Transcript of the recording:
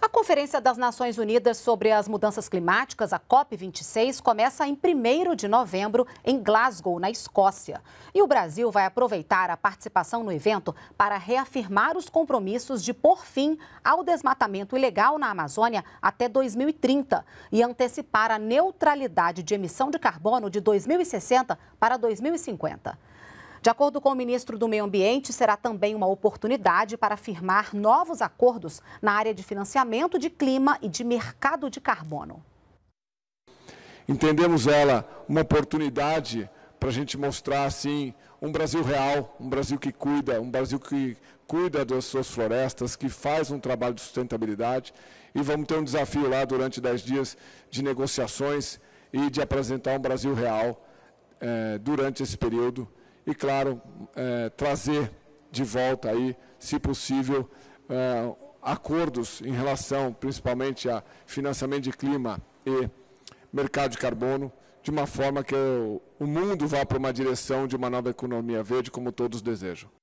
A Conferência das Nações Unidas sobre as Mudanças Climáticas, a COP26, começa em 1 de novembro em Glasgow, na Escócia. E o Brasil vai aproveitar a participação no evento para reafirmar os compromissos de pôr fim ao desmatamento ilegal na Amazônia até 2030 e antecipar a neutralidade de emissão de carbono de 2060 para 2050. De acordo com o ministro do Meio Ambiente, será também uma oportunidade para firmar novos acordos na área de financiamento de clima e de mercado de carbono. Entendemos ela uma oportunidade para a gente mostrar assim um Brasil real, um Brasil que cuida, um Brasil que cuida das suas florestas, que faz um trabalho de sustentabilidade. E vamos ter um desafio lá durante dez dias de negociações e de apresentar um Brasil real eh, durante esse período e, claro, é, trazer de volta aí, se possível, é, acordos em relação principalmente a financiamento de clima e mercado de carbono, de uma forma que o, o mundo vá para uma direção de uma nova economia verde, como todos desejam.